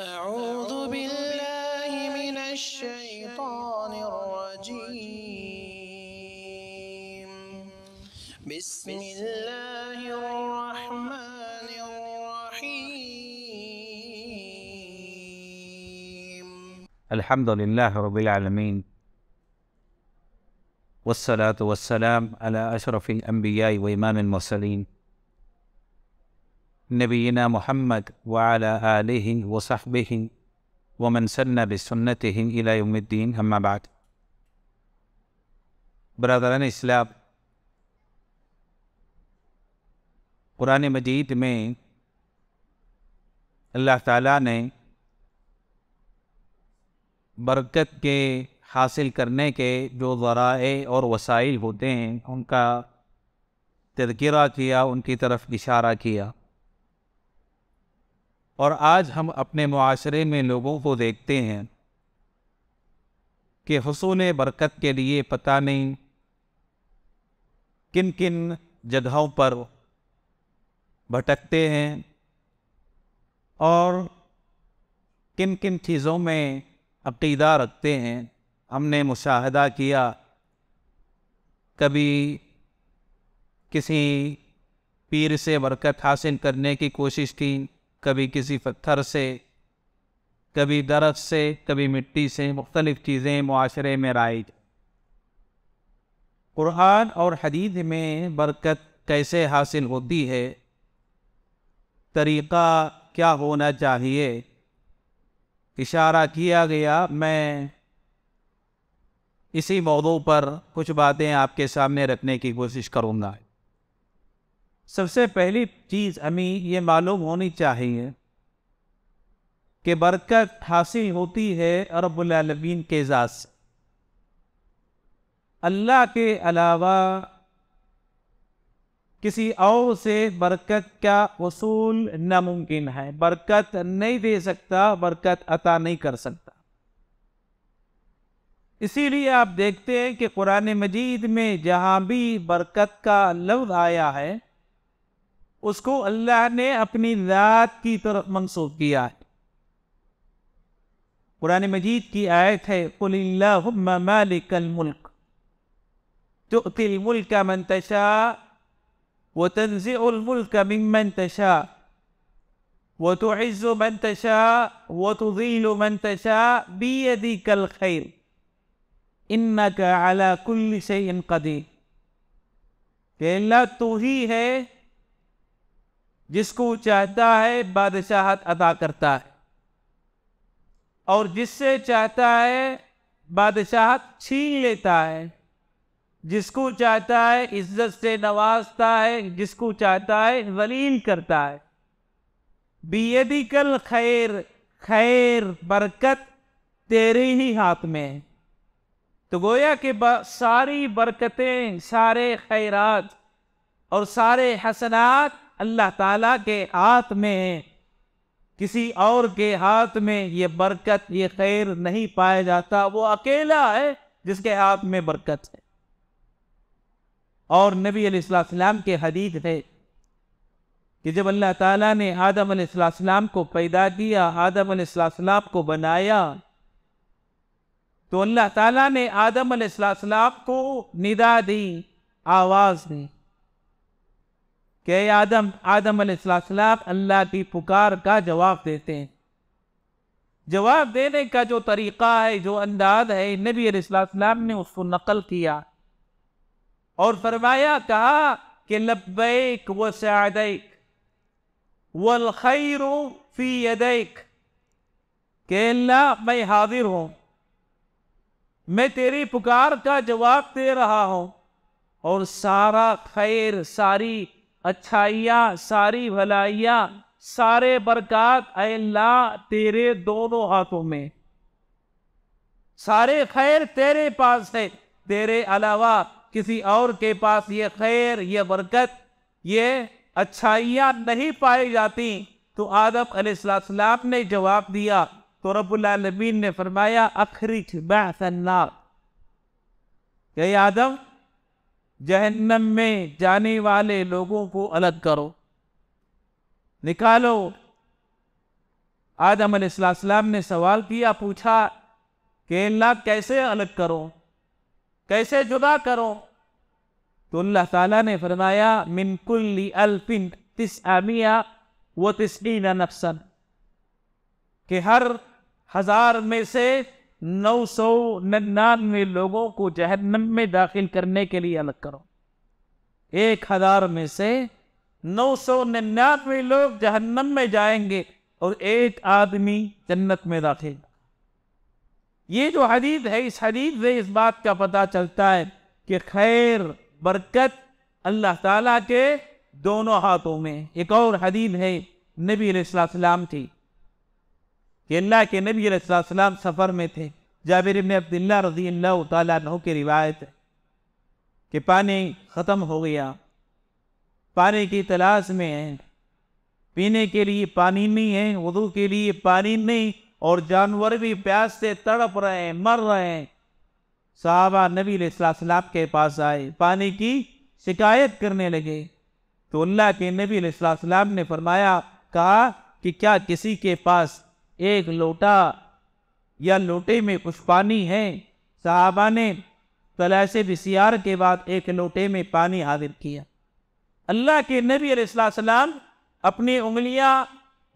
أعوذ بالله من الشيطان الرجيم بسم الله الرحمن الرحيم الحمد لله رب العالمين والصلاة والسلام على أشرف الأنبياء وإمام المرسلين نبينا محمد وعلى آله وصحبه ومن سن بسنته إلى يوم الدين المدين بعد برادران اسلام قرآن مجید میں اللہ تعالیٰ نے برکت کے حاصل کرنے کے جو ذرائع اور وسائل ہوتے ہیں ان کا تذکرہ کیا ان کی طرف اشارہ کیا اور آج ہم اپنے معاشرے میں لوگوں کو دیکھتے ہیں کہ حصول برکت کے لیے پتہ نہیں کن کن جگہوں پر بھٹکتے ہیں اور کن کن چیزوں میں عقیدہ رکھتے ہیں ہم نے مشاہدہ کیا کبھی کسی پیر سے برکت حاصل کرنے کی کوشش کی کبھی کسی پتھر سے کبھی درخت سے کبھی مٹی سے مختلف چیزیں معاشرے میں رائج قرآن اور حدیث میں برکت کیسے حاصل ہوتی ہے طریقہ کیا ہونا چاہیے اشارہ کیا گیا میں اسی موضوع پر کچھ باتیں آپ کے سامنے رکھنے کی کوشش کروں گا سب سے پہلی چیز امی یہ معلوم ہونی چاہیے کہ برکت حاصل ہوتی ہے رب العالمین کے اعزاز سے اللہ کے علاوہ کسی اور سے برکت کا وصول ناممکن ہے برکت نہیں دے سکتا برکت عطا نہیں کر سکتا اسی لیے آپ دیکھتے ہیں کہ قرآن مجید میں جہاں بھی برکت کا لفظ آیا ہے اس کو اللہ نے اپنی ذات کی طرف منسوخ کیا ہے قرآن مجید کی آیت ہے اللَّهُمَّ مَالِكَ تل تُعْتِ الْمُلْكَ مَنْ تنزی الملک الْمُلْكَ مِنْ مَنْ عز وَتُعِزُ مَنْ وہ وَتُضِيلُ مَنْ و بِيَدِكَ الْخَيْرِ اِنَّكَ عَلَى كُلِّ شَيْءٍ قَدِيرٍ کہ اللہ تو ہی ہے جس کو چاہتا ہے بادشاہت ادا کرتا ہے اور جس سے چاہتا ہے بادشاہت چھین لیتا ہے جس کو چاہتا ہے عزت سے نوازتا ہے جس کو چاہتا ہے ولیم کرتا ہے بیدی کل خیر خیر برکت تیرے ہی ہاتھ میں تو گویا کہ ساری برکتیں سارے خیرات اور سارے حسنات اللہ تعالیٰ کے ہاتھ میں کسی اور کے ہاتھ میں یہ برکت یہ خیر نہیں پایا جاتا وہ اکیلا ہے جس کے ہاتھ میں برکت ہے اور نبی علیہ السلام کے حدیث ہے کہ جب اللہ تعالیٰ نے آدم علیہ السلام کو پیدا کیا آدم علیہ السلام کو بنایا تو اللہ تعالیٰ نے آدم علیہ السلام کو ندا دی آواز دی کہ اے آدم آدم علیہ السلام اللہ کی پکار کا جواب دیتے ہیں جواب دینے کا جو طریقہ ہے جو انداز ہے نبی علیہ السلام نے اس کو نقل کیا اور فرمایا کہا کہ اللہ میں حاضر ہوں میں تیری پکار کا جواب دے رہا ہوں اور سارا خیر ساری اچھائیاں ساری بھلائیاں سارے برکات اے اللہ تیرے ہاتھوں میں سارے خیر تیرے پاس ہے تیرے علاوہ کسی اور کے پاس یہ خیر یہ برکت یہ اچھائیاں نہیں پائی جاتی تو آدم علیہ السلام نے جواب دیا تو رب العالمین نے فرمایا بعث النار کہ آدم جہنم میں جانے والے لوگوں کو الگ کرو نکالو آدم علیہ السلام نے سوال کیا پوچھا کہ اللہ کیسے الگ کرو کیسے جدا کرو تو اللہ تعالیٰ نے فرمایا من کل الف تس آمیہ و تسین نفسن کہ ہر ہزار میں سے نو سو ننانوے لوگوں کو جہنم میں داخل کرنے کے لیے الگ کرو ایک ہزار میں سے نو سو ننانوے لوگ جہنم میں جائیں گے اور ایک آدمی جنت میں داخل یہ جو حدیث ہے اس حدیث سے اس بات کا پتہ چلتا ہے کہ خیر برکت اللہ تعالیٰ کے دونوں ہاتھوں میں ایک اور حدیث ہے نبی علیہ السلام کی تھی کہ اللہ کے نبی علیہ السلام سفر میں تھے جابر ابن عبداللہ رضی اللہ تعالیٰ عنہ کے روایت ہے کہ پانی ختم ہو گیا پانی کی تلاش میں ہے پینے کے لیے پانی نہیں ہے وضو کے لیے پانی نہیں اور جانور بھی پیاس سے تڑپ رہے ہیں مر رہے ہیں صحابہ نبی علیہ السلام کے پاس آئے پانی کی شکایت کرنے لگے تو اللہ کے نبی علیہ السلام نے فرمایا کہا کہ کیا کسی کے پاس ایک لوٹا یا لوٹے میں کچھ پانی ہے صحابہ نے تلے بسیار کے بعد ایک لوٹے میں پانی حاضر کیا اللہ کے نبی علیہ السلام اپنی انگلیاں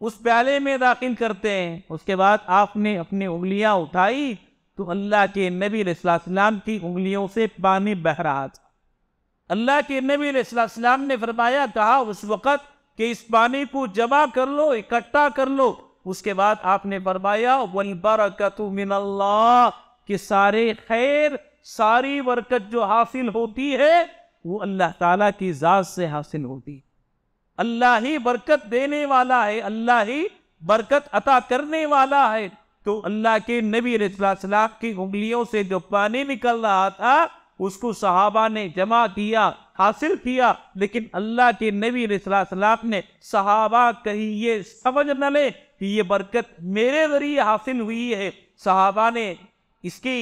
اس پیالے میں داخل کرتے ہیں اس کے بعد آپ نے اپنی انگلیاں اٹھائی تو اللہ کے نبی علیہ السلام کی انگلیوں سے پانی بہ رہا تھا اللہ کے نبی علیہ السلام نے فرمایا کہا اس وقت کہ اس پانی کو جمع کر لو اکٹھا کر لو اس کے بعد آپ نے فرمایا وَالْبَرَكَتُ من اللہ کہ سارے خیر ساری برکت جو حاصل ہوتی ہے وہ اللہ تعالیٰ کی ذات سے حاصل ہوتی اللہ ہی برکت دینے والا ہے اللہ ہی برکت عطا کرنے والا ہے تو اللہ کے نبی علیہ وسلم کی انگلیوں سے جو پانی نکل رہا تھا اس کو صحابہ نے جمع کیا حاصل کیا لیکن اللہ کے نبی علیہ اللہ نے صحابہ کہیں یہ سمجھ نہ لے کہ یہ برکت میرے ذریعے حاصل ہوئی ہے صحابہ نے اس کی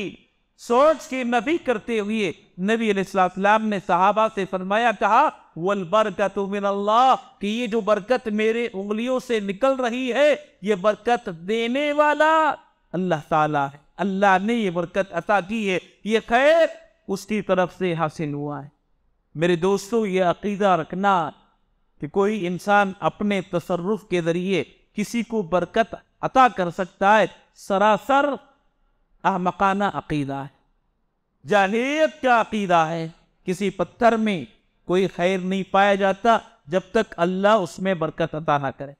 سوچ کے نبی کرتے ہوئے نبی علیہ السلام نے صحابہ سے فرمایا کہا والبرکت من اللہ کہ یہ جو برکت میرے انگلیوں سے نکل رہی ہے یہ برکت دینے والا اللہ تعالیٰ ہے اللہ نے یہ برکت عطا کی ہے یہ خیر اس کی طرف سے حاصل ہوا ہے میرے دوستوں یہ عقیدہ رکھنا کہ کوئی انسان اپنے تصرف کے ذریعے کسی کو برکت عطا کر سکتا ہے سراسر احمقانہ عقیدہ ہے جانیت کا عقیدہ ہے کسی پتھر میں کوئی خیر نہیں پایا جاتا جب تک اللہ اس میں برکت عطا نہ کرے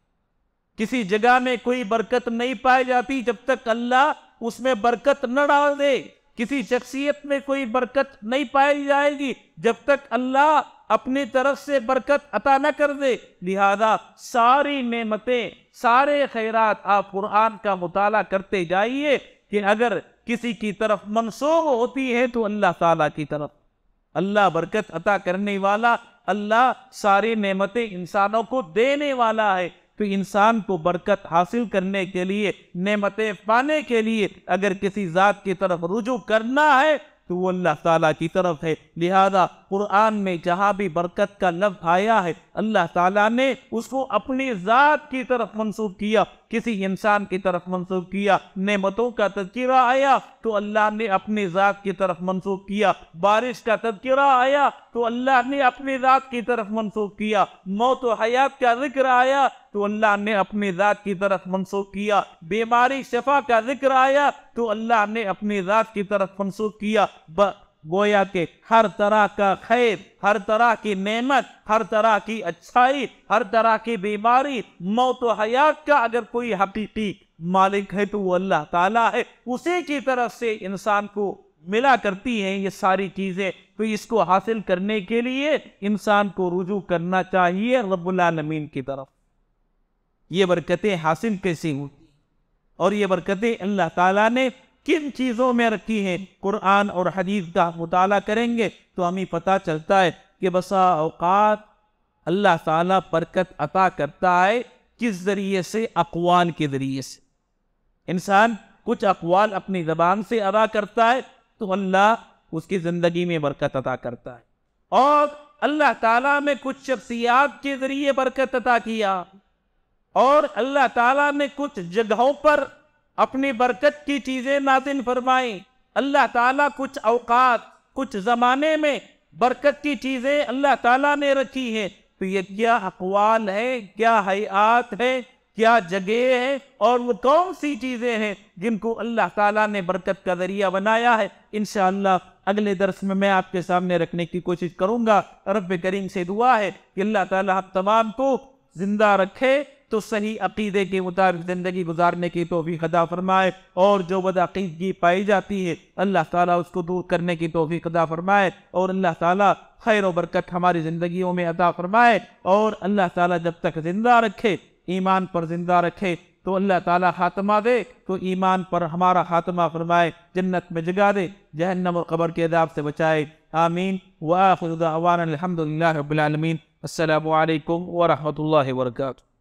کسی جگہ میں کوئی برکت نہیں پائی جاتی جب تک اللہ اس میں برکت نہ ڈال دے کسی شخصیت میں کوئی برکت نہیں پائی جائے گی جب تک اللہ اپنی طرف سے برکت عطا نہ کر دے لہذا ساری نعمتیں سارے خیرات آپ قرآن کا مطالعہ کرتے جائیے کہ اگر کسی کی طرف منسوخ ہوتی ہے تو اللہ تعالیٰ کی طرف اللہ برکت عطا کرنے والا اللہ ساری نعمتیں انسانوں کو دینے والا ہے تو انسان کو برکت حاصل کرنے کے لیے نعمتیں پانے کے لیے اگر کسی ذات کی طرف رجوع کرنا ہے تو وہ اللہ تعالیٰ کی طرف ہے لہذا قرآن میں جہاں بھی برکت کا لفظ آیا ہے اللہ تعالیٰ نے اس کو اپنی ذات کی طرف منسوخ کیا کسی انسان کی طرف منسوخ کیا نعمتوں کا تذکرہ آیا تو اللہ نے اپنی ذات کی طرف منسوخ کیا بارش کا تذکرہ آیا تو اللہ نے اپنی ذات کی طرف منسوخ کیا موت و حیات کا ذکر آیا تو اللہ نے اپنی ذات کی طرف منسوخ کیا بیماری شفا کا ذکر آیا تو اللہ نے اپنی ذات کی طرف منسوخ کیا گویا کہ ہر طرح کا خیر ہر طرح کی نعمت ہر طرح کی اچھائی ہر طرح کی بیماری موت و حیات کا اگر کوئی حقیقی مالک ہے تو وہ اللہ تعالیٰ ہے اسی کی طرف سے انسان کو ملا کرتی ہیں یہ ساری چیزیں تو اس کو حاصل کرنے کے لیے انسان کو رجوع کرنا چاہیے رب العالمین کی طرف یہ برکتیں حاصل کیسے ہوتی اور یہ برکتیں اللہ تعالیٰ نے کن چیزوں میں رکھی ہیں قرآن اور حدیث کا مطالعہ کریں گے تو ہمیں پتہ چلتا ہے کہ بسا اوقات اللہ تعالیٰ برکت عطا کرتا ہے کس ذریعے سے اقوال کے ذریعے سے انسان کچھ اقوال اپنی زبان سے ادا کرتا ہے تو اللہ اس کی زندگی میں برکت عطا کرتا ہے اور اللہ تعالیٰ میں کچھ شخصیات کے ذریعے برکت عطا کیا اور اللہ تعالیٰ نے کچھ جگہوں پر اپنی برکت کی چیزیں نازل فرمائیں اللہ تعالیٰ کچھ اوقات کچھ زمانے میں برکت کی چیزیں اللہ تعالیٰ نے رکھی ہیں تو یہ کیا اقوال ہے کیا حیات ہے کیا جگہ ہے اور وہ کون سی چیزیں ہیں جن کو اللہ تعالیٰ نے برکت کا ذریعہ بنایا ہے انشاءاللہ اگلے درس میں میں آپ کے سامنے رکھنے کی کوشش کروں گا رب کریم سے دعا ہے کہ اللہ تعالیٰ ہم تمام کو زندہ رکھے تو صحیح عقیدے کے مطابق زندگی گزارنے کی توفیق عطا فرمائے اور جو بدعقیدگی پائی جاتی ہے اللہ تعالیٰ اس کو دور کرنے کی توفیق عطا فرمائے اور اللہ تعالیٰ خیر و برکت ہماری زندگیوں میں عطا فرمائے اور اللہ تعالیٰ جب تک زندہ رکھے ایمان پر زندہ رکھے تو اللہ تعالیٰ خاتمہ دے تو ایمان پر ہمارا خاتمہ فرمائے جنت میں جگا دے جہنم اور قبر کے عذاب سے بچائے آمین وآخر دعوانا الحمدللہ رب العالمین السلام علیکم ورحمۃ اللہ وبرکاتہ